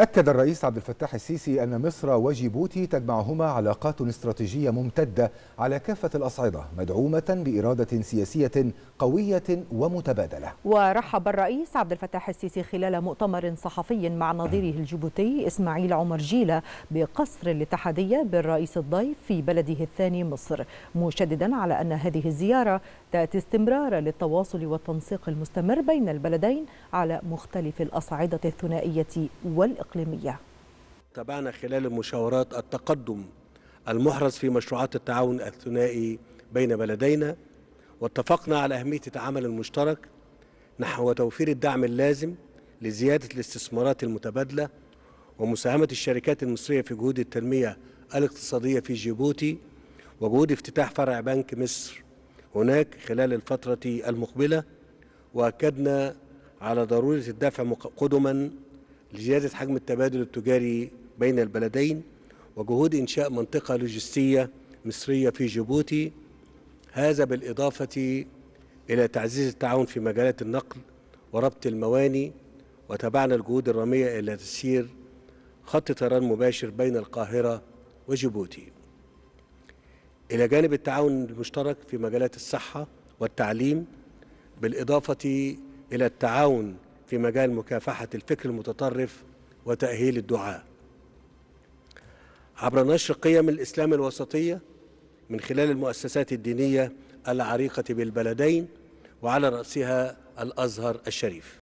أكد الرئيس عبد الفتاح السيسي أن مصر وجيبوتي تجمعهما علاقات استراتيجية ممتدة على كافة الأصعدة مدعومة بإرادة سياسية قوية ومتبادلة ورحب الرئيس عبد الفتاح السيسي خلال مؤتمر صحفي مع نظيره الجيبوتي إسماعيل عمر جيلة بقصر الاتحادية بالرئيس الضيف في بلده الثاني مصر مشددا على أن هذه الزيارة تأتي استمرارا للتواصل والتنسيق المستمر بين البلدين على مختلف الأصعدة الثنائية والإقليمية الإقليمية تابعنا خلال المشاورات التقدم المحرز في مشروعات التعاون الثنائي بين بلدينا واتفقنا على أهمية العمل المشترك نحو توفير الدعم اللازم لزيادة الاستثمارات المتبادلة ومساهمة الشركات المصرية في جهود التنمية الاقتصادية في جيبوتي وجهود افتتاح فرع بنك مصر هناك خلال الفترة المقبلة وأكدنا على ضرورة الدفع قدما لزيادة حجم التبادل التجاري بين البلدين وجهود إنشاء منطقة لوجستية مصرية في جيبوتي هذا بالإضافة إلى تعزيز التعاون في مجالات النقل وربط المواني وتبعنا الجهود الرامية إلى تسيير خط طيران مباشر بين القاهرة وجيبوتي إلى جانب التعاون المشترك في مجالات الصحة والتعليم بالإضافة إلى التعاون في مجال مكافحة الفكر المتطرف وتأهيل الدعاء عبر نشر قيم الإسلام الوسطية من خلال المؤسسات الدينية العريقة بالبلدين وعلى رأسها الأزهر الشريف